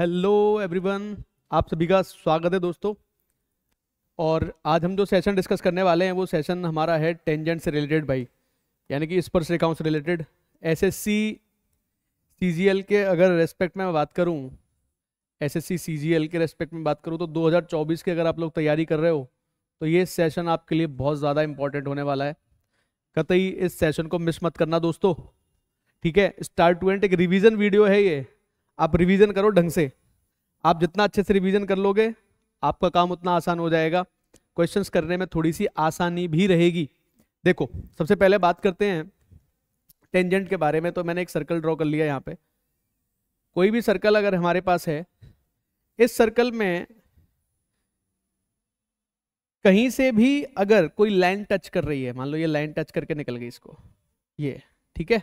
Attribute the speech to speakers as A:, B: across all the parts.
A: hello everyone आप सभी का स्वागत है दोस्तों और आज हम जो सेशन डिस्कस करने वाले हैं वो सेशन हमारा है टेंजेंट से रिलेटेड भाई यानी कि स्पर्श रेखाओं से रिलेटेड एसएससी सीजीएल के अगर रेस्पेक्ट में मैं बात करूं एसएससी सीजीएल के रेस्पेक्ट में बात करूं तो 2024 के अगर आप लोग तैयारी कर रहे हो तो ये सेशन आपके लिए बहुत ज़्यादा इंपॉर्टेंट होने वाला है कतई इस सेशन को मिस मत करना दोस्तों ठीक है स्टार टू एंड एक रिविज़न वीडियो है ये आप रिवीजन करो ढंग से आप जितना अच्छे से रिवीजन कर लोगे आपका काम उतना आसान हो जाएगा क्वेश्चंस करने में थोड़ी सी आसानी भी रहेगी देखो सबसे पहले बात करते हैं टेंजेंट के बारे में तो मैंने एक सर्कल ड्रॉ कर लिया यहाँ पे कोई भी सर्कल अगर हमारे पास है इस सर्कल में कहीं से भी अगर कोई लाइन टच कर रही है मान लो ये लाइन टच करके निकल गई इसको ये ठीक है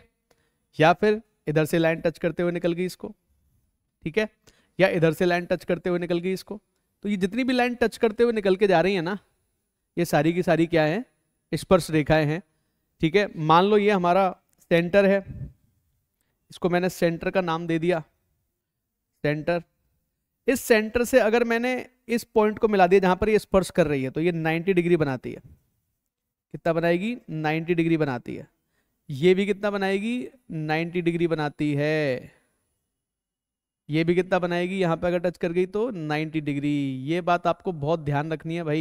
A: या फिर इधर से लाइन टच करते हुए निकल गई इसको ठीक है या इधर से लाइन टच करते हुए निकल गई इसको तो ये जितनी भी लाइन टच करते हुए निकल के जा रही है ना ये सारी की सारी क्या है स्पर्श रेखाएं हैं ठीक है मान लो ये हमारा सेंटर है इसको मैंने सेंटर का नाम दे दिया सेंटर इस सेंटर से अगर मैंने इस पॉइंट को मिला दिया जहां पर ये स्पर्श कर रही है तो ये 90 डिग्री बनाती है कितना बनाएगी 90 डिग्री बनाती है ये भी कितना बनाएगी 90 डिग्री बनाती है ये भी कितना बनाएगी यहाँ पे अगर टच कर गई तो 90 डिग्री ये बात आपको बहुत ध्यान रखनी है भाई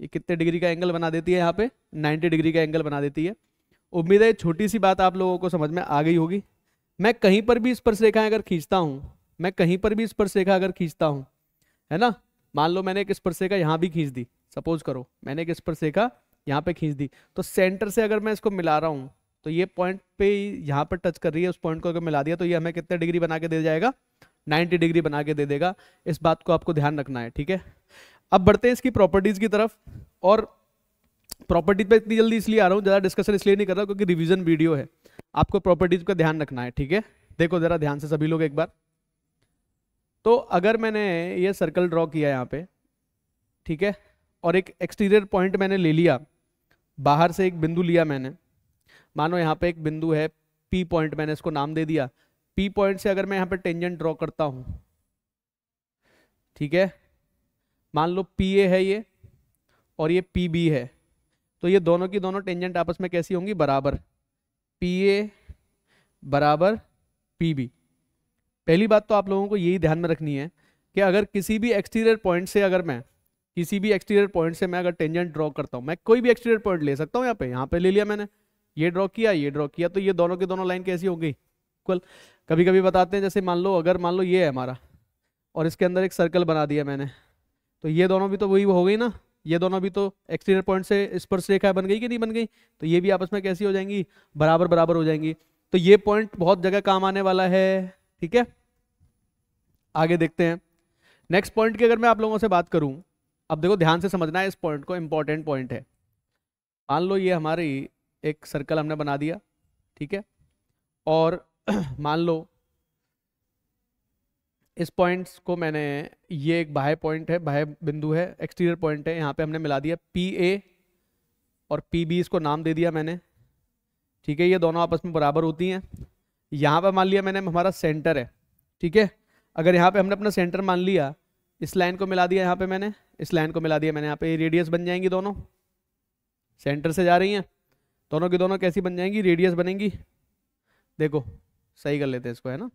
A: ये कितने डिग्री का एंगल बना देती है यहाँ पे 90 डिग्री का एंगल बना देती है उम्मीद है छोटी सी बात आप लोगों को समझ में आ गई होगी मैं कहीं पर भी स्पर्श रेखा अगर खींचता हूँ मैं कहीं पर भी स्पर्श रेखा अगर खींचता हूँ है ना मान लो मैंने एक स्पर्श रेखा यहाँ भी खींच दी सपोज करो मैंने एक स्पर्श रेखा यहाँ पे खींच दी तो सेंटर से अगर मैं इसको मिला रहा हूँ तो ये पॉइंट पे यहाँ पर टच कर रही है उस पॉइंट को अगर मिला दिया तो ये हमें कितने डिग्री बना के दे जाएगा 90 डिग्री बना के दे देगा इस बात को आपको ध्यान रखना है ठीक है अब बढ़ते हैं इसकी प्रॉपर्टीज़ की तरफ और प्रॉपर्टीज पे इतनी जल्दी इसलिए आ रहा हूँ ज़्यादा डिस्कशन इसलिए नहीं कर रहा क्योंकि रिविजन वीडियो है आपको प्रॉपर्टीज का ध्यान रखना है ठीक है देखो ज़रा ध्यान से सभी लोग एक बार तो अगर मैंने ये सर्कल ड्रॉ किया यहाँ पे ठीक है और एक एक्सटीरियर पॉइंट मैंने ले लिया बाहर से एक बिंदु लिया मैंने मानो यहाँ पे एक बिंदु है पी पॉइंट मैंने इसको नाम दे दिया पी पॉइंट से अगर मैं यहाँ पे टेंजेंट ड्रॉ करता हूँ ठीक है मान लो पी ए है ये और ये पी बी है तो ये दोनों की दोनों टेंजेंट आपस में कैसी होंगी बराबर पी ए बराबर पी बी पहली बात तो आप लोगों को यही ध्यान में रखनी है कि अगर किसी भी एक्सटीरियर पॉइंट से अगर मैं किसी भी एक्सटीरियर पॉइंट से मैं अगर टेंजेंट ड्रॉ करता हूँ मैं कोई भी एक्सटीरियर पॉइंट ले सकता हूँ यहाँ पे यहाँ पे ले लिया मैंने ये ड्रॉ किया ये ड्रॉ किया तो ये दोनों के दोनों लाइन कैसी हो गई इक्वल कभी कभी बताते हैं जैसे मान लो अगर मान लो ये है हमारा और इसके अंदर एक सर्कल बना दिया मैंने तो ये दोनों भी तो वही हो गई ना ये दोनों भी तो एक्सटीरियर पॉइंट से स्पर्श रेखा बन गई कि नहीं बन गई तो ये भी आपस में कैसी हो जाएंगी बराबर बराबर हो जाएंगी तो ये पॉइंट बहुत जगह काम आने वाला है ठीक है आगे देखते हैं नेक्स्ट पॉइंट की अगर मैं आप लोगों से बात करूं अब देखो ध्यान से समझना है इस पॉइंट को इंपॉर्टेंट पॉइंट है मान लो ये हमारी एक सर्कल हमने बना दिया ठीक है और मान लो इस पॉइंट्स को मैंने ये एक बाह्य पॉइंट है बाह्य बिंदु है एक्सटीरियर पॉइंट है यहाँ पे हमने मिला दिया पी ए और पी बी इसको नाम दे दिया मैंने ठीक है ये दोनों आपस में बराबर होती हैं यहाँ पर मान लिया मैंने हमारा सेंटर है ठीक है अगर यहाँ पे हमने अपना सेंटर मान लिया इस लाइन को मिला दिया यहाँ पे मैंने इस लाइन को मिला दिया मैंने यहाँ पे रेडियस बन जाएंगी दोनों सेंटर से जा रही हैं दोनों की दोनों कैसी बन जाएंगी रेडियस बनेंगी देखो सही कर लेते हैं इसको है ना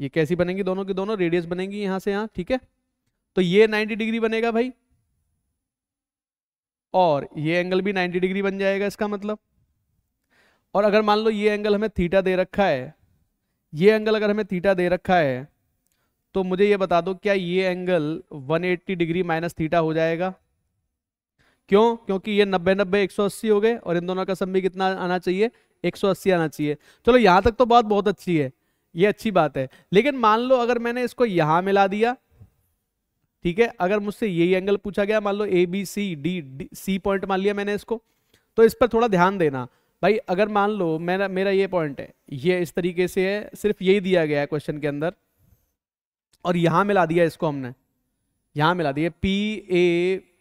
A: ये कैसी बनेंगी दोनों की दोनों रेडियस बनेंगी यहां से यहां ठीक है तो ये 90 डिग्री बनेगा भाई और ये एंगल भी 90 डिग्री बन जाएगा इसका मतलब और अगर मान लो ये एंगल हमें थीटा दे रखा है ये एंगल अगर हमें थीटा दे रखा है तो मुझे ये बता दो क्या ये एंगल 180 डिग्री माइनस थीटा हो जाएगा क्यों क्योंकि ये नब्बे नब्बे एक हो गए और इन दोनों का भी कितना आना चाहिए एक आना चाहिए चलो यहां तक तो बात बहुत अच्छी है ये अच्छी बात है लेकिन मान लो अगर मैंने इसको यहां मिला दिया ठीक है अगर मुझसे यही एंगल पूछा गया मान लो A B C D C point मान लिया मैंने इसको तो इस पर थोड़ा ध्यान देना भाई अगर मान लो मेरा मेरा ये पॉइंट है ये इस तरीके से है सिर्फ यही दिया गया है क्वेश्चन के अंदर और यहां मिला दिया इसको हमने यहां मिला दिया पी ए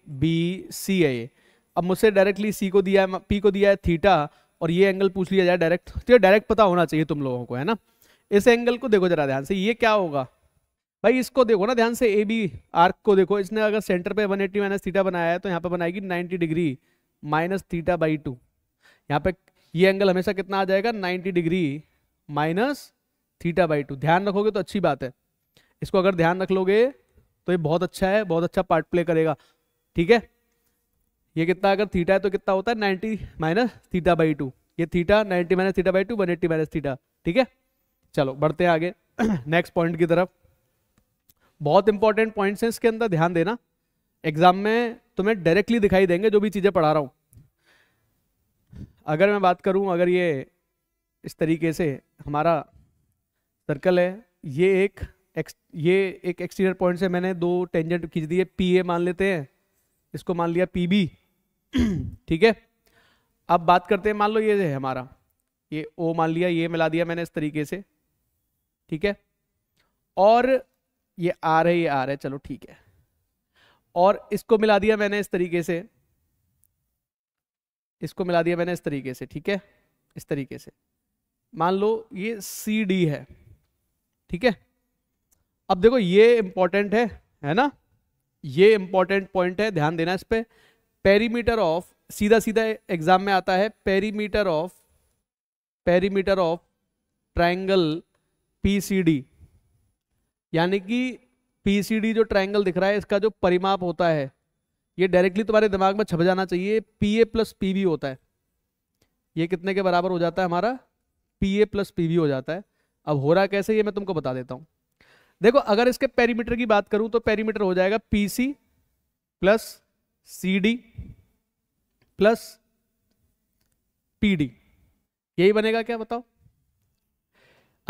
A: बी सी है अब मुझसे डायरेक्टली सी को दिया है पी को दिया है थीटा और ये एंगल पूछ लिया जाए डायरेक्ट तो ये डायरेक्ट पता होना चाहिए तुम लोगों को है ना इस एंगल को देखो जरा ध्यान से ये क्या होगा भाई इसको देखो ना ध्यान से ए बी आर्क को देखो इसने अगर सेंटर पे 180 एट्टी माइनस थीटा बनाया है तो यहाँ पे बनाएगी 90 degree minus theta by two यहाँ पे ये एंगल हमेशा कितना आ जाएगा 90 degree minus theta by two ध्यान रखोगे तो अच्छी बात है इसको अगर ध्यान रख लोगे तो ये बहुत अच्छा है बहुत अच्छा पार्ट प्ले करेगा ठीक है ये कितना अगर थीटा है तो कितना होता है ninety minus theta by two ये theta ninety minus theta by two one eighty minus theta ठीक है चलो बढ़ते हैं आगे नेक्स्ट पॉइंट की तरफ बहुत इंपॉर्टेंट पॉइंट्स हैं इसके अंदर ध्यान देना एग्जाम में तुम्हें डायरेक्टली दिखाई देंगे जो भी चीज़ें पढ़ा रहा हूँ अगर मैं बात करूँ अगर ये इस तरीके से हमारा सर्कल है ये एक, एक ये एक एक्सटीरियर पॉइंट से मैंने दो टेंजेंट खींच दिए पी ए मान लेते हैं इसको मान लिया पी बी ठीक है अब बात करते हैं मान लो ये है हमारा ये ओ मान लिया ये मिला दिया मैंने इस तरीके से ठीक है और ये आ रहा है ये आ रहा है चलो ठीक है और इसको मिला दिया मैंने इस तरीके से इसको मिला दिया मैंने इस तरीके से ठीक है इस तरीके से मान लो ये सी डी है ठीक है अब देखो ये इंपॉर्टेंट है है ना ये इंपॉर्टेंट पॉइंट है ध्यान देना इस पर पेरीमीटर ऑफ सीधा सीधा एग्जाम में आता है perimeter of perimeter of triangle PCD यानी कि पीसीडी जो ट्राइंगल दिख रहा है इसका जो परिमाप होता है ये डायरेक्टली तुम्हारे दिमाग में छप जाना चाहिए P A plus P V होता है ये कितने के बराबर हो जाता है हमारा P A plus P V हो जाता है अब हो रहा कैसे ये मैं तुमको बता देता हूँ देखो अगर इसके पेरीमीटर की बात करूं तो पेरीमीटर हो जाएगा PC plus CD plus PD यही बनेगा क्या बताओ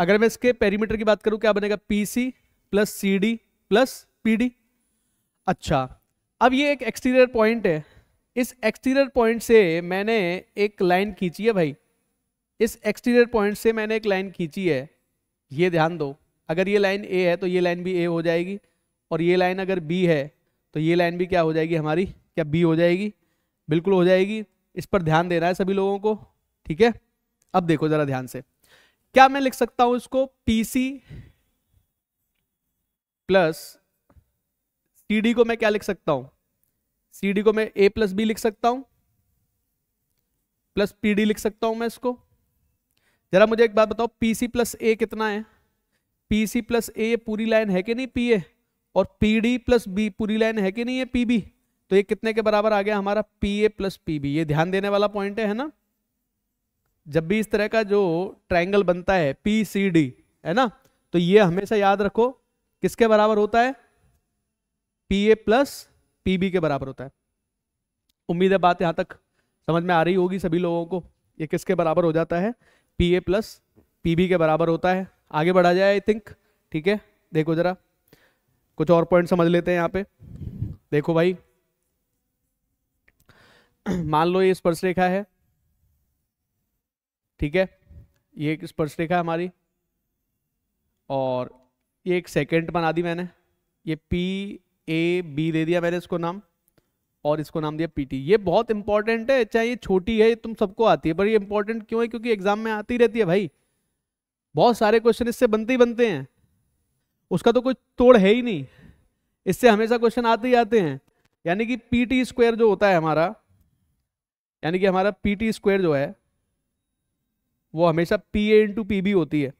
A: अगर मैं इसके पेरीमीटर की बात करूं क्या बनेगा PC plus CD plus PD अच्छा अब ये एक एक्सटीरियर पॉइंट है इस एक्सटीरियर पॉइंट से मैंने एक लाइन खींची है भाई इस एक्सटीरियर पॉइंट से मैंने एक लाइन खींची है ये ध्यान दो अगर ये लाइन ए है तो ये लाइन भी ए हो जाएगी और ये लाइन अगर बी है तो ये लाइन भी क्या हो जाएगी हमारी क्या बी हो जाएगी बिल्कुल हो जाएगी इस पर ध्यान देना है सभी लोगों को ठीक है अब देखो जरा ध्यान से क्या मैं लिख सकता हूं इसको सी प्लस सी को मैं क्या लिख सकता हूं सी को मैं ए प्लस बी लिख सकता हूं प्लस पी लिख सकता हूं मैं इसको जरा मुझे एक बात बताओ पी सी प्लस ए कितना है पी सी प्लस ए ये पूरी लाइन है कि नहीं पी ए और पी डी प्लस बी पूरी लाइन है कि नहीं ये पी बी तो ये कितने के बराबर आ गया हमारा P A plus P B ये ध्यान देने वाला पॉइंट है ना जब भी इस तरह का जो ट्राइंगल बनता है पी सी डी है ना तो ये हमेशा याद रखो किसके बराबर होता है P A plus P B के बराबर होता है उम्मीद है बात यहाँ तक समझ में आ रही होगी सभी लोगों को ये किसके बराबर हो जाता है P A plus P B के बराबर होता है आगे बढ़ा जाए आई थिंक ठीक है देखो जरा कुछ और पॉइंट समझ लेते हैं यहाँ पे देखो भाई मान लो ये स्पर्श रेखा है ठीक है ये एक स्पर्श रेखा हमारी और ये एक सेकेंड बना दी मैंने ये पी ए बी दे दिया मैंने इसको नाम और इसको नाम दिया पीटी ये बहुत इंपॉर्टेंट है चाहे ये छोटी है ये तुम सबको आती है पर ये इंपॉर्टेंट क्यों है क्योंकि एग्जाम में आती रहती है भाई बहुत सारे क्वेश्चन इससे बनते ही बनते हैं उसका तो कोई तोड़ है ही नहीं इससे हमेशा क्वेश्चन आते ही आते हैं यानी कि पी टी स्क्वायर जो होता है हमारा यानी कि हमारा पी टी स्क्वायर जो है वो हमेशा P A into P B होती है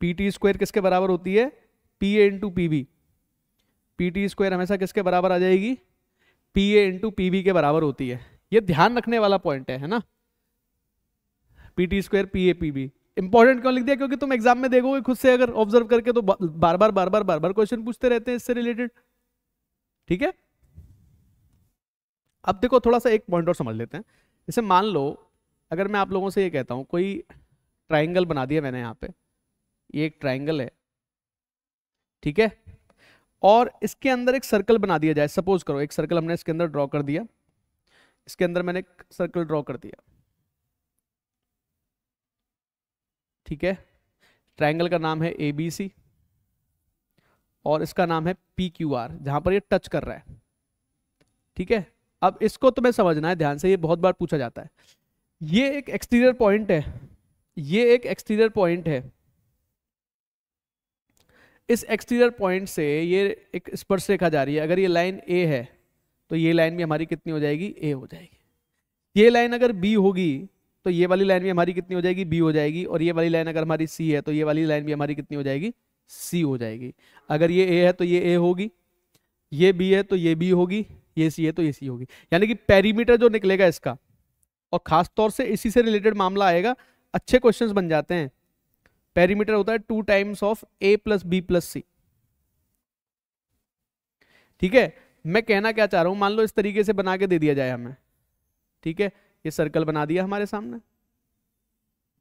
A: पी टी स्क्वायर किसके बराबर होती है P A into P B P T square हमेशा किसके बराबर आ जाएगी P A into P B के बराबर होती है ये ध्यान रखने वाला पॉइंट है है ना P T square P A P B important क्यों लिख दिया क्योंकि तुम एग्जाम में देखोगे खुद से अगर ऑब्जर्व करके तो बार बार बार बार बार बार क्वेश्चन पूछते रहते हैं इससे रिलेटेड ठीक है अब देखो थोड़ा सा एक पॉइंट और समझ लेते हैं जैसे मान लो अगर मैं आप लोगों से ये कहता हूँ कोई ट्राइंगल बना दिया मैंने यहाँ पे ये एक ट्राइंगल है ठीक है और इसके अंदर एक सर्कल बना दिया जाए सपोज करो एक सर्कल हमने इसके अंदर ड्रॉ कर दिया इसके अंदर मैंने एक सर्कल ड्रॉ कर दिया ठीक है ट्रायंगल का नाम है ए बी सी और इसका नाम है पी क्यू आर जहां पर ये टच कर रहा है ठीक है अब इसको तुम्हें समझना है ध्यान से ये बहुत बार पूछा जाता है ये एक एक्सटीरियर पॉइंट है ये एक एक्सटीरियर पॉइंट है इस एक्सटीरियर पॉइंट से ये एक स्पर्श रेखा जा रही है अगर ये लाइन ए है तो ये लाइन भी हमारी कितनी हो जाएगी ए हो जाएगी ये लाइन अगर बी होगी तो ये वाली लाइन भी हमारी कितनी हो जाएगी बी हो जाएगी और ये वाली लाइन अगर हमारी सी है तो ये वाली लाइन भी हमारी कितनी हो जाएगी सी हो जाएगी अगर ये ए है तो ये ए होगी ये बी है तो ये बी होगी ये सी है तो ये सी होगी यानी कि पेरीमीटर जो निकलेगा इसका और खास तौर से इसी से रिलेटेड मामला आएगा अच्छे क्वेश्चन बन जाते हैं पेरीमीटर होता है two times of A plus B plus C ठीक है मैं कहना क्या चाह रहा हूं मान लो इस तरीके से बना के दे दिया जाए हमें ठीक है ये सर्कल बना दिया हमारे सामने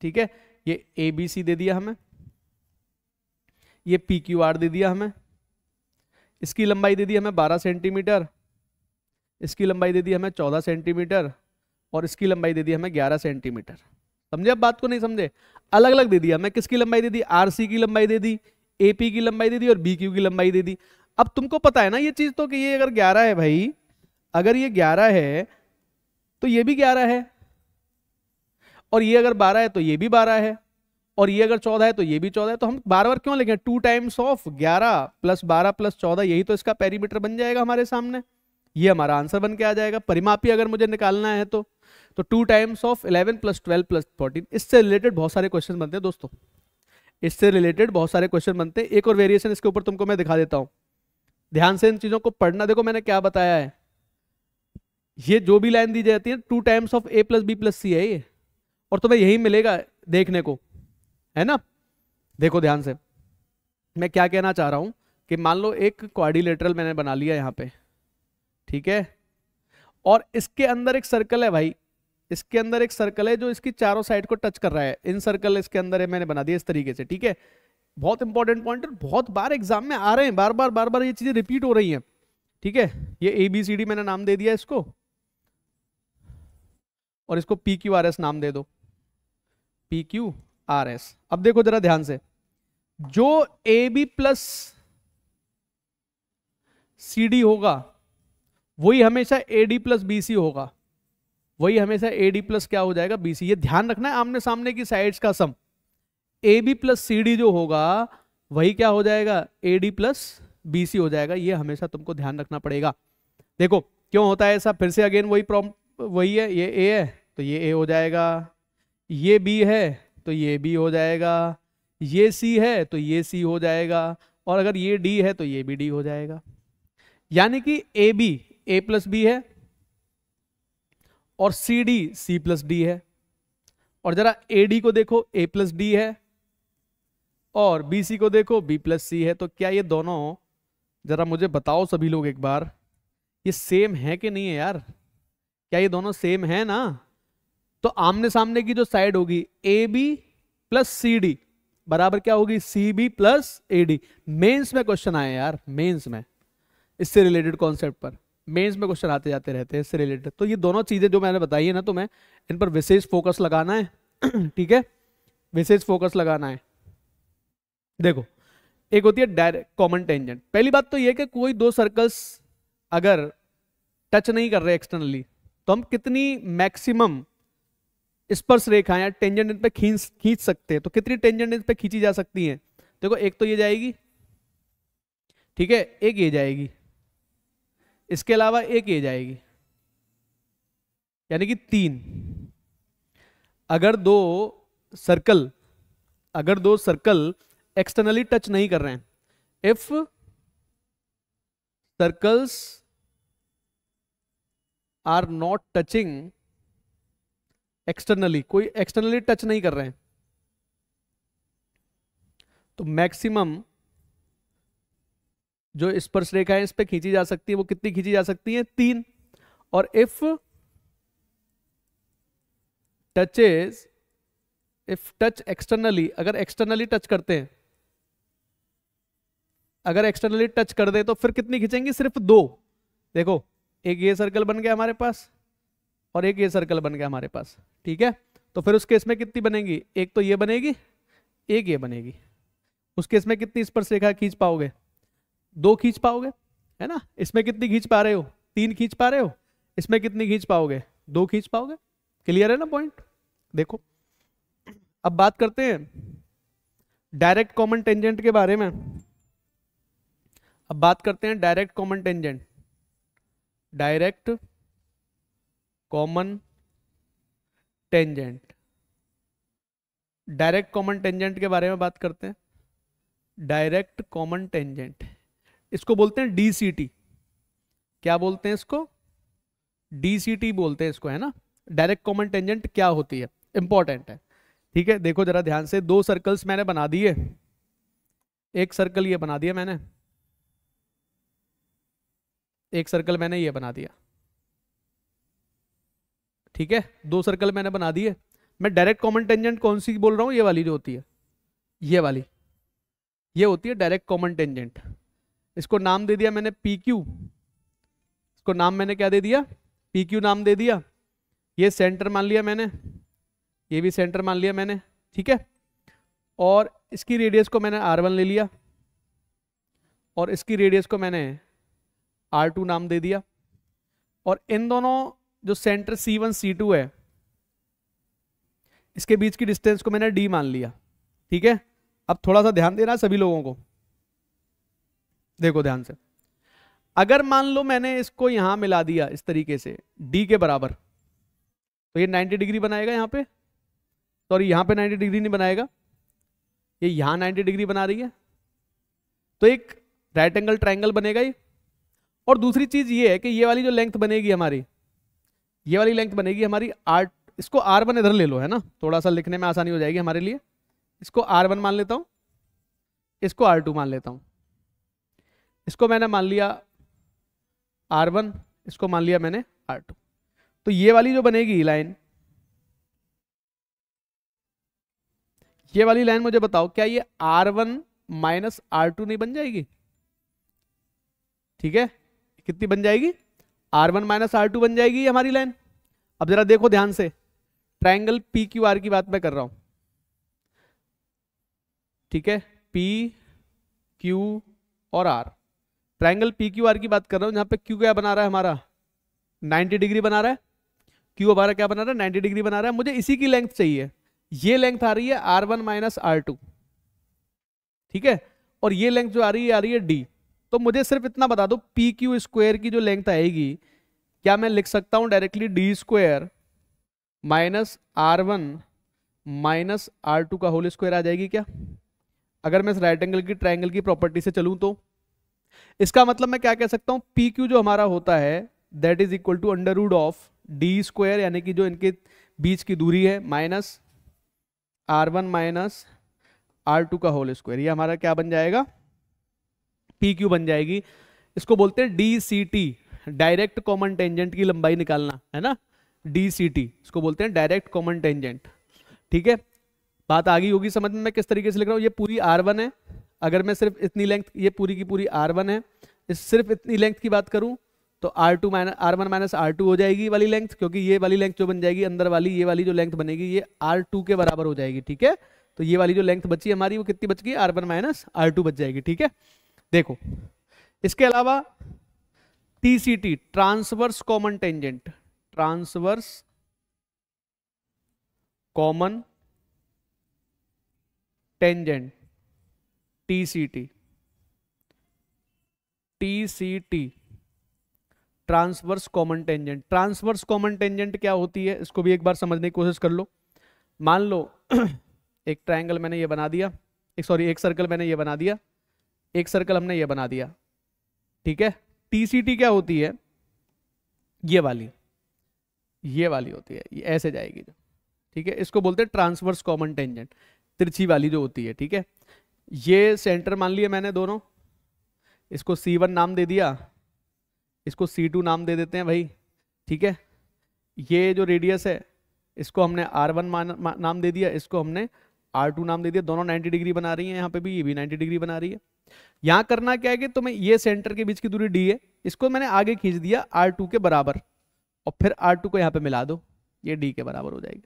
A: ठीक है ये ए बी सी दे दिया हमें ये पी क्यू आर दे दिया हमें इसकी लंबाई दे दी हमें 12 सेंटीमीटर इसकी लंबाई दे दी हमें 14 सेंटीमीटर और इसकी लंबाई दे दी हमें 11 सेंटीमीटर समझे आप बात को नहीं समझे अलग अलग दे दिया हमें किसकी लंबाई दे दी आर की लंबाई दे दी ए की लंबाई दे दी और बी की लंबाई दे दी अब तुमको पता है ना ये चीज़ तो कि ये अगर ग्यारह है भाई अगर ये ग्यारह है तो ये भी ग्यारह है और ये अगर बारह है तो ये भी बारह है और ये अगर चौदह है तो ये भी चौदह है तो हम बार बार क्यों लेंगे टू टाइम्स ऑफ ग्यारह प्लस बारह प्लस चौदह यही तो इसका पेरीमीटर बन जाएगा हमारे सामने ये हमारा आंसर बन के आ जाएगा परिमापी अगर मुझे निकालना है तो तो two times of eleven plus twelve plus fourteen इससे रिलेटेड बहुत सारे क्वेश्चन बनते हैं दोस्तों इससे रिलेटेड बहुत सारे क्वेश्चन बनते हैं एक और वेरिएशन इसके ऊपर तुमको मैं दिखा देता हूं ध्यान से इन चीज़ों को पढ़ना देखो मैंने क्या बताया है ये जो भी लाइन दी जाती है two times of A plus B plus C है ये और तुम्हें यही मिलेगा देखने को है ना देखो ध्यान से मैं क्या कहना चाह रहा हूँ कि मान लो एक क्वारिलेटरल मैंने बना लिया यहाँ पे ठीक है और इसके अंदर एक सर्कल है भाई इसके अंदर एक सर्कल है जो इसकी चारों साइड को टच कर रहा है इन सर्कल इसके अंदर है मैंने बना दिया इस तरीके से ठीक है बहुत इंपॉर्टेंट पॉइंट बहुत बार एग्जाम में आ रहे हैं बार बार बार बार ये चीज़ें रिपीट हो रही हैं ठीक है ये ए बी सी डी मैंने नाम दे दिया इसको और इसको पी क्यू आर एस नाम दे दो पी क्यू आर एस अब देखो जरा ध्यान से जो A B plus C D होगा वही हमेशा A D plus B C होगा वही हमेशा ए डी प्लस क्या हो जाएगा बी सी ये ध्यान रखना है आमने सामने की साइड्स का sum A B plus C D जो होगा वही क्या हो जाएगा A D plus B C हो जाएगा ये हमेशा तुमको ध्यान रखना पड़ेगा देखो क्यों होता है ऐसा फिर से अगेन वही प्रॉब्लम वही है ये ए है तो ये ए हो जाएगा ये बी है तो ये बी हो जाएगा ये सी है तो ये सी हो जाएगा और अगर ये डी है तो ये भी डी हो जाएगा यानी कि A B A plus B है और C D C plus D है और जरा ए डी को देखो ए प्लस डी है और बी सी को देखो बी प्लस सी है तो क्या ये दोनों जरा मुझे बताओ सभी लोग एक बार ये सेम है कि नहीं है यार क्या ये दोनों सेम है ना तो आमने सामने की जो साइड होगी A B plus C D बराबर क्या होगी C B plus A D mains में क्वेश्चन आए यार मेन्स में इससे रिलेटेड कॉन्सेप्ट पर मेंस में क्वेश्चन आते जाते रहते हैं इससे रिलेटेड तो ये दोनों चीज़ें जो मैंने बताई है ना तो मैं इन पर विशेष फोकस लगाना है ठीक है विशेष फोकस लगाना है देखो एक होती है डायरेक्ट कॉमन टेंजेंट पहली बात तो ये कि कोई दो सर्कल्स अगर टच नहीं कर रहे एक्सटर्नली तो हम कितनी मैक्सिमम स्पर्श रेखाएं या टेंजेंट पे खींच खींच सकते हैं तो कितनी टेंजेंट पे खींची जा सकती हैं देखो एक तो ये जाएगी ठीक है एक ये जाएगी इसके अलावा एक ये जाएगी यानी कि तीन अगर दो सर्कल अगर दो सर्कल एक्सटर्नली टच नहीं कर रहे हैं if circles are not touching externally कोई एक्सटर्नली टच नहीं कर रहे हैं तो मैक्सिमम जो स्पर्श रेखा है इस पर खींची जा सकती है वो कितनी खींची जा सकती है तीन और if touches if touch externally अगर एक्सटर्नली टच करते हैं अगर एक्सटर्नली टच कर दे तो फिर कितनी खींचेंगी सिर्फ दो देखो एक ये सर्कल बन गया हमारे पास और एक ये सर्कल बन गया हमारे पास ठीक है तो फिर उस केस में कितनी बनेगी एक तो ये बनेगी एक ये बनेगी उस केस में कितनी स्पर्श रेखा खींच पाओगे दो खींच पाओगे है ना इसमें कितनी खींच पा रहे हो तीन खींच पा रहे हो इसमें कितनी खींच पाओगे दो खींच पाओगे क्लियर है ना पॉइंट देखो अब बात करते हैं डायरेक्ट कॉमन टेंजेंट के बारे में अब बात करते हैं direct common tangent direct common tangent direct common tangent के बारे में बात करते हैं डायरेक्ट कॉमन टेंजेंट इसको बोलते हैं डीसीटी क्या बोलते हैं इसको डीसीटी बोलते हैं इसको है ना डायरेक्ट कॉमन टेंजेंट क्या होती है इंपॉर्टेंट है ठीक है देखो जरा ध्यान से दो सर्कल्स मैंने बना दिए एक सर्कल ये बना दिया मैंने एक सर्कल मैंने ये बना दिया ठीक है दो सर्कल मैंने बना दिए मैं डायरेक्ट कॉमन टेंजेंट कौन सी बोल रहा हूँ ये वाली जो होती है ये वाली ये होती है डायरेक्ट कॉमन टेंजेंट इसको नाम दे दिया मैंने पी क्यू इसको नाम मैंने क्या दे दिया पी क्यू नाम दे दिया ये सेंटर मान लिया मैंने ये भी सेंटर मान लिया मैंने ठीक है और इसकी रेडियस को मैंने आर वन ले लिया और इसकी रेडियस को मैंने आर टू नाम दे दिया और इन दोनों जो centre C one C two है इसके बीच की डिस्टेंस को मैंने डी मान लिया ठीक है अब थोड़ा सा ध्यान देना सभी लोगों को देखो ध्यान से अगर मान लो मैंने इसको यहां मिला दिया इस तरीके से डी के बराबर तो ये 90 डिग्री बनाएगा यहाँ पे सॉरी यहाँ पे 90 डिग्री नहीं बनाएगा ये यहाँ 90 डिग्री बना रही है तो एक राइट एंगल ट्राइंगल बनेगा ये और दूसरी चीज ये है कि ये वाली जो लेंथ बनेगी हमारी ये वाली लेंथ बनेगी हमारी आर इसको आर वन इधर ले लो है ना थोड़ा सा लिखने में आसानी हो जाएगी हमारे लिए इसको आर वन मान लेता हूँ इसको आर टू मान लेता हूँ इसको मैंने मान लिया आर वन इसको मान लिया मैंने आर टू तो ये वाली जो बनेगी लाइन ये वाली लाइन मुझे बताओ क्या ये R one minus R two नहीं बन जाएगी ठीक है कितनी बन जाएगी R one minus R two बन जाएगी हमारी लाइन अब जरा देखो ध्यान से ट्राइंगल पी क्यू आर की बात मैं कर रहा हूं ठीक है पी क्यू और R triangle P Q R की बात कर रहा हूं जहां पे क्यू क्या बना रहा है हमारा 90 डिग्री बना रहा है क्यू हमारा क्या बना रहा है 90 डिग्री बना रहा है मुझे इसी की लेंथ चाहिए ये लेंथ आ रही है R one minus R two ठीक है और ये लेंथ जो आ रही है आ रही है डी तो मुझे सिर्फ इतना बता दो पी क्यू स्क्वायर की जो लेंथ आएगी क्या मैं लिख सकता हूं directly D square minus R one minus R two का होल स्क्वायर आ जाएगी क्या अगर मैं इस राइट एंगल की ट्राइंगल की प्रॉपर्टी से चलूं तो इसका मतलब मैं क्या कह सकता हूं पी क्यू जो हमारा होता है that is equal to under root of D square यानी कि जो इनके बीच की दूरी है minus R one minus R two का होल स्क्वायर ये हमारा क्या बन जाएगा पी क्यू बन जाएगी इसको बोलते हैं D C T direct common tangent की लंबाई निकालना है ना डी सी टी इसको बोलते हैं डायरेक्ट कॉमन टेंजेंट ठीक है बात आ गई होगी समझ में मैं किस तरीके से लिख रहा हूँ ये पूरी आर वन है अगर मैं सिर्फ इतनी लेंथ ये पूरी की पूरी आर वन है इस सिर्फ इतनी लेंथ की बात करूँ तो R two minus R one minus R two हो जाएगी वाली लेंथ क्योंकि ये वाली लेंथ जो बन जाएगी अंदर वाली ये वाली जो लेंथ बनेगी ये आर टू के बराबर हो जाएगी ठीक है तो ये वाली जो लेंथ बची हमारी वो कितनी बच गई R one minus R two बच जाएगी ठीक है देखो इसके अलावा TCT transverse common tangent transverse common tangent TCT TCT transverse common tangent transverse common tangent क्या होती है इसको भी एक बार समझने की कोशिश कर लो मान लो एक ट्रायंगल मैंने ये बना दिया एक सॉरी एक सर्कल मैंने ये बना दिया एक सर्कल हमने ये बना दिया ठीक है टीसीटी क्या होती है ये वाली ये वाली होती है ये ऐसे जाएगी जो ठीक है इसको बोलते हैं ट्रांसवर्स कॉमन टेंजेंट तिरछी वाली जो होती है ठीक है ये सेंटर मान लिया मैंने दोनों इसको सी वन नाम दे दिया इसको सी टू नाम दे देते हैं भाई ठीक है ये जो रेडियस है इसको हमने आर वन नाम दे दिया इसको हमने आर टू नाम दे दिया दोनों नाइन्टी डिग्री बना रही है यहाँ पे भी ये भी नाइन्टी डिग्री बना रही है यहाँ करना क्या है कि तुम्हें ये सेंटर के बीच की दूरी डी है इसको मैंने आगे खींच दिया आर टू के बराबर और फिर आर टू को यहाँ पे मिला दो ये डी के बराबर हो जाएगी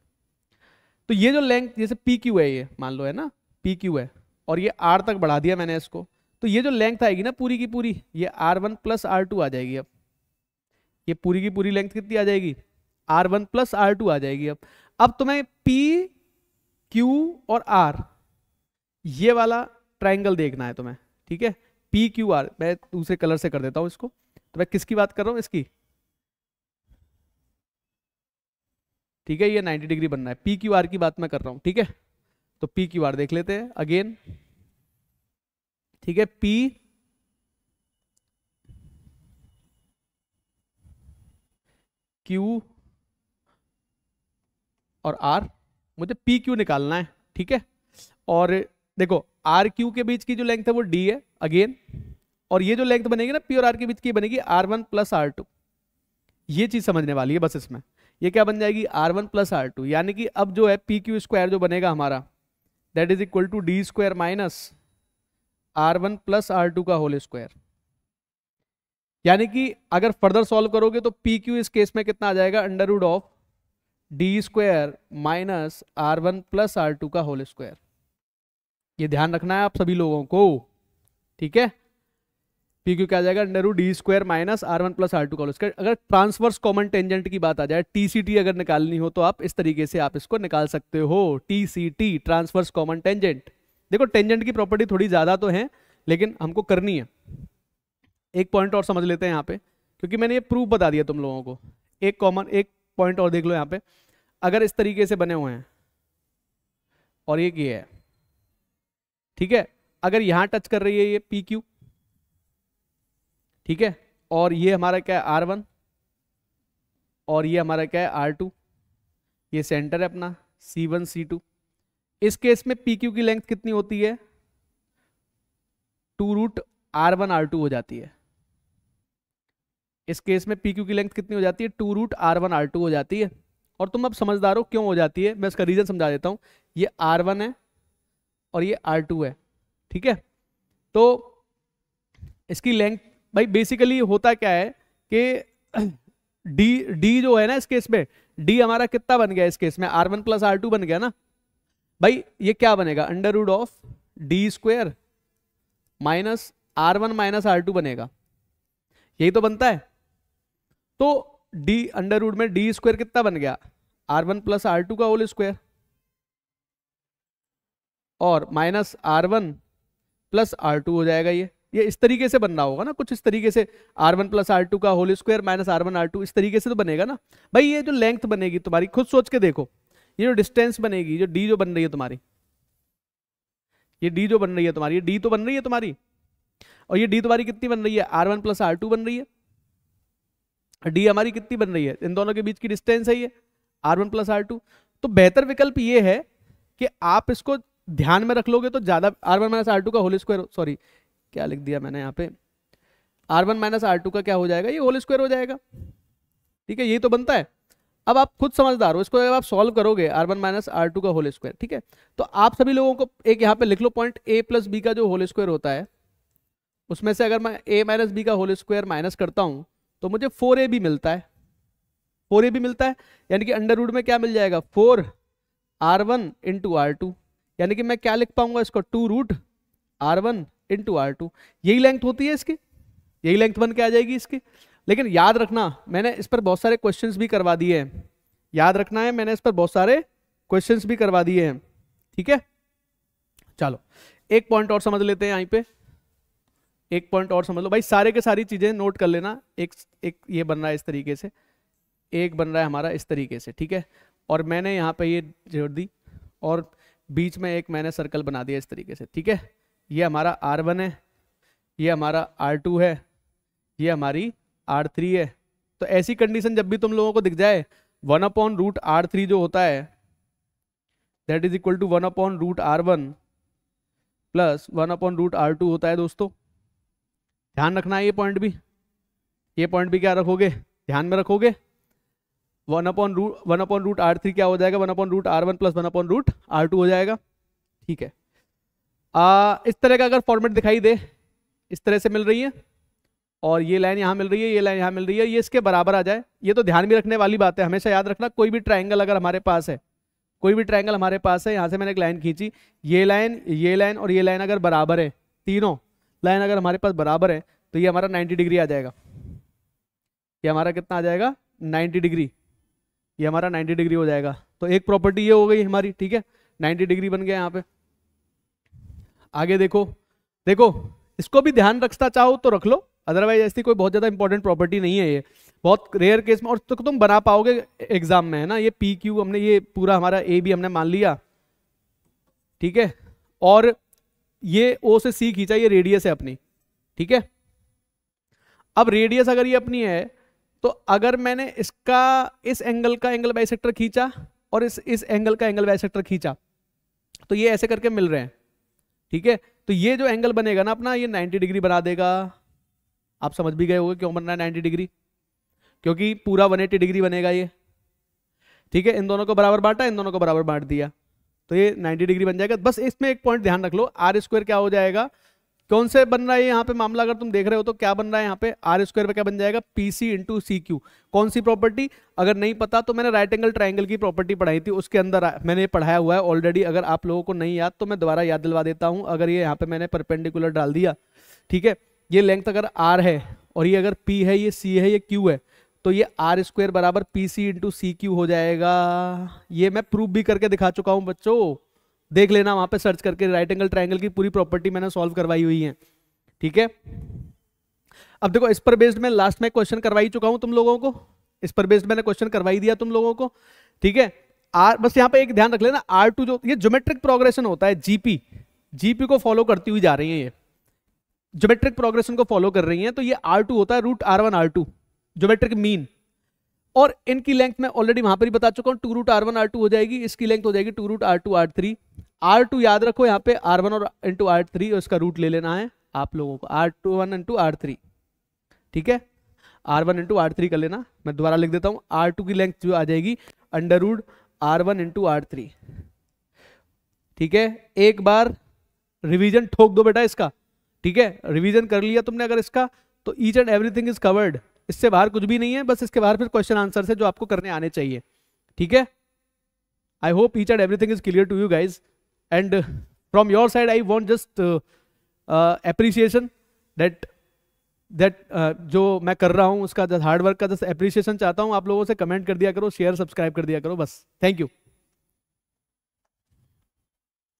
A: तो ये जो लेंथ जैसे पी क्यू है ये मान लो है ना पी क्यू है और ये आर तक बढ़ा दिया मैंने इसको तो ये जो लेंथ आएगी ना पूरी की पूरी ये R one plus R two आ जाएगी अब ये पूरी की पूरी लेंथ कितनी आ जाएगी R one plus R two आ जाएगी अब अब तुम्हें पी क्यू और आर ये वाला ट्राइंगल देखना है तुम्हें ठीक है पी क्यू आर मैं दूसरे कलर से कर देता हूं इसको तो मैं किसकी बात कर रहा हूं इसकी ठीक है ये 90 डिग्री बनना है पी क्यू आर की बात मैं कर रहा हूं ठीक है तो पी क्यू आर देख लेते हैं अगेन ठीक है पी क्यू और आर मुझे पी क्यू निकालना है ठीक है और देखो आर क्यू के बीच की जो लेंथ है वो डी है अगेन और ये जो लेंथ बनेगी ना पी और आर के बीच की बनेगी R one plus R two ये चीज समझने वाली है बस इसमें ये क्या बन जाएगी R one plus R two यानी कि अब जो है पी क्यू स्क्वायर जो बनेगा हमारा that is equal to D square minus R one plus R two का होल स्क्वायर यानी कि अगर फर्दर सॉल्व करोगे तो पी क्यू इस केस में कितना आ जाएगा under root of D square minus R one plus R two का होल स्क्वायर ये ध्यान रखना है आप सभी लोगों को ठीक है पी क्यू क्या आ जाएगा under D square minus R one plus R two का होल स्क्वायर अगर ट्रांसवर्स कॉमन टेंजेंट की बात आ जाए टी सी टी अगर निकालनी हो तो आप इस तरीके से आप इसको निकाल सकते हो T C T transverse common tangent देखो टेंजेंट की प्रॉपर्टी थोड़ी ज़्यादा तो है लेकिन हमको करनी है एक पॉइंट और समझ लेते हैं यहाँ पे क्योंकि मैंने ये प्रूफ बता दिया तुम लोगों को एक कॉमन एक पॉइंट और देख लो यहाँ पे अगर इस तरीके से बने हुए हैं और ये ये है ठीक है अगर यहां टच कर रही है ये पी क्यू ठीक है और ये हमारा क्या है आर वन और ये हमारा क्या है आर टू ये सेंटर है अपना सी वन सी टू इस केस में पी क्यू की लेंथ कितनी होती है two root R one R two हो जाती है इस केस में पी क्यू की लेंथ कितनी हो जाती है two root R one R two हो जाती है और तुम अब समझदार हो क्यों हो जाती है मैं इसका रीज़न समझा देता हूं ये आर वन है और ये आर टू है ठीक है तो इसकी लेंथ भाई बेसिकली होता क्या है कि डी डी जो है ना इस केस में डी हमारा कितना बन गया इस केस में R one plus R two बन गया ना भाई ये क्या बनेगा under root of D square minus R one minus R two बनेगा यही तो बनता है तो डी अंडर रूट में डी स्क्वायर कितना बन गया R one plus R two का होल स्क्वायर और minus R one plus R two हो जाएगा ये ये इस तरीके से बन रहा होगा ना कुछ इस तरीके से R one plus R two का whole square minus R one R two इस तरीके से तो बनेगा ना भाई ये जो लेंथ बनेगी तुम्हारी खुद सोच के देखो ये जो डिस्टेंस बनेगी जो डी जो बन रही है तुम्हारी ये डी जो बन रही है तुम्हारी ये डी तो बन रही है तुम्हारी और ये डी तुम्हारी कितनी बन रही है R one plus R two बन रही है डी हमारी कितनी बन रही है इन दोनों के बीच की डिस्टेंस है ये R one plus R two तो बेहतर विकल्प ये है कि आप इसको ध्यान में रख लोगे तो ज़्यादा R one minus R two का होल स्क्वायर सॉरी क्या लिख दिया मैंने यहाँ पे R one minus R two का क्या हो जाएगा ये होल स्क्वायर हो जाएगा ठीक है यही तो बनता है अब आप खुद समझदार हो इसको अगर आप सॉल्व करोगे R one minus R two का होल स्क्वायर ठीक है तो आप सभी लोगों को एक यहाँ पे लिख लो पॉइंट ए प्लस बी का जो होल स्क्वायर होता है उसमें से अगर मैं ए माइनस बी का होल स्क्वायर माइनस करता हूँ तो मुझे फोर ए भी मिलता है फोर ए भी मिलता है यानी कि अंडर रूड में क्या मिल जाएगा four R one into R two यानी कि मैं क्या लिख पाऊंगा इसको two root R one into R two यही लेंथ होती है इसकी यही लेंथ बन के आ जाएगी इसकी लेकिन याद रखना मैंने इस पर बहुत सारे क्वेश्चन भी करवा दिए हैं याद रखना है मैंने इस पर बहुत सारे क्वेश्चन भी करवा दिए हैं ठीक है चलो एक पॉइंट और समझ लेते हैं यहीं पे एक पॉइंट और समझ लो भाई सारे के सारी चीज़ें नोट कर लेना एक एक ये बन रहा है इस तरीके से एक बन रहा है हमारा इस तरीके से ठीक है और मैंने यहाँ पे ये जोड़ दी और बीच में एक मैंने सर्कल बना दिया इस तरीके से ठीक है ये हमारा आर वन है ये हमारा आर टू है ये हमारी आर थ्री है तो ऐसी कंडीशन जब भी तुम लोगों को दिख जाए one upon root R three जो होता है that is equal to one upon root R one plus one upon root R two होता है दोस्तों ध्यान रखना है ये पॉइंट भी ये पॉइंट भी क्या रखोगे ध्यान में रखोगे one upon root one upon root R three क्या हो जाएगा one upon root R one plus one upon root R two हो जाएगा ठीक है आ, इस तरह का अगर फॉर्मेट दिखाई दे इस तरह से मिल रही है और ये लाइन यहाँ मिल रही है ये लाइन यहाँ मिल रही है ये इसके बराबर आ जाए ये तो ध्यान में रखने वाली बात है हमेशा याद रखना कोई भी ट्राइंगल अगर हमारे पास है कोई भी ट्राइंगल हमारे पास है यहाँ से मैंने एक लाइन खींची ये लाइन ये लाइन और ये लाइन अगर बराबर है तीनों लाइन अगर हमारे पास बराबर है तो ये हमारा 90 डिग्री आ जाएगा ये हमारा कितना आ जाएगा 90 डिग्री ये हमारा 90 डिग्री हो जाएगा तो एक प्रॉपर्टी ये हो गई हमारी ठीक है 90 डिग्री बन गया यहाँ पे आगे देखो देखो इसको भी ध्यान रखता चाहो तो रख लो अदरवाइज ऐसी कोई बहुत ज़्यादा इंपॉर्टेंट प्रॉपर्टी नहीं है ये बहुत रेयर केस में और तो तुम बना पाओगे एग्जाम में है ना ये पी क्यू हमने ये पूरा हमारा ए भी हमने मान लिया ठीक है और ये ओ से सी खींचा ये रेडियस है अपनी ठीक है अब रेडियस अगर ये अपनी है तो अगर मैंने इसका इस एंगल का एंगल बाई खींचा और इस इस एंगल का एंगल बाई खींचा तो ये ऐसे करके मिल रहे हैं ठीक है तो ये जो एंगल बनेगा ना अपना ये 90 डिग्री बना देगा आप समझ भी गए होंगे क्यों बन रहा है नाइन्टी डिग्री क्योंकि पूरा 180 डिग्री बनेगा ये ठीक है इन दोनों को बराबर बांटा इन दोनों को बराबर बांट दिया तो ये 90 डिग्री बन जाएगा बस इसमें एक पॉइंट ध्यान रख लो आर स्क्वायर क्या हो जाएगा कौन से बन रहा है यहाँ पे मामला अगर तुम देख रहे हो तो क्या बन रहा है यहाँ पे आर स्क्वायर पे क्या बन जाएगा P C into C Q कौन सी प्रॉपर्टी अगर नहीं पता तो मैंने राइट एंगल ट्राइंगल की प्रॉपर्टी पढ़ाई थी उसके अंदर मैंने पढ़ाया हुआ है ऑलरेडी अगर आप लोगों को नहीं याद तो मैं दोबारा याद दिलवा देता हूँ अगर ये यहाँ पे मैंने परपेंडिकुलर डाल दिया ठीक है ये लेंथ अगर आर है और ये अगर पी है ये सी है ये क्यू है तो ये आर स्क्वेयर बराबर P C into C Q हो जाएगा ये मैं प्रूफ भी करके दिखा चुका हूं बच्चों देख लेना वहां पे सर्च करके राइट एंगल ट्राइंगल की पूरी प्रॉपर्टी मैंने सॉल्व करवाई हुई है ठीक है अब देखो इस पर बेस्ड मैं लास्ट में क्वेश्चन करवाई चुका हूं तुम लोगों को इस पर बेस्ड मैंने क्वेश्चन करवाई दिया तुम लोगों को ठीक है आर बस यहाँ पे एक ध्यान रख लेना आर टू जो ये ज्योमेट्रिक प्रोग्रेशन होता है जीपी जीपी को फॉलो करती हुई जा रही है ये ज्योमेट्रिक प्रोग्रेशन को फॉलो कर रही है तो ये आर टू होता है root R one R two geometric mean और इनकी लेंथ मैं ऑलरेडी वहां पर ही बता चुका हूँ two root R one R two हो जाएगी इसकी लेंथ हो जाएगी two root R two R three R two याद रखो यहाँ पे आर वन और इंटू आर थ्री और इसका रूट ले लेना है आप लोगों को R two one into R three ठीक है R one into R three कर लेना मैं दोबारा लिख देता हूँ आर टू की लेंथ जो आ जाएगी under root R one into R three ठीक है एक बार रिविजन ठोक दो बेटा इसका ठीक है रिविजन कर लिया तुमने अगर इसका तो each and everything is covered इससे बाहर कुछ भी नहीं है बस इसके बाहर फिर क्वेश्चन आंसर है जो आपको करने आने चाहिए ठीक है I hope each and everything is clear to you guys and from your side I want just appreciation that that जो मैं कर रहा हूँ उसका हार्डवर्क का जस्ट अप्रिसिएशन चाहता हूँ आप लोगों से कमेंट कर दिया करो शेयर सब्सक्राइब कर दिया करो बस थैंक यू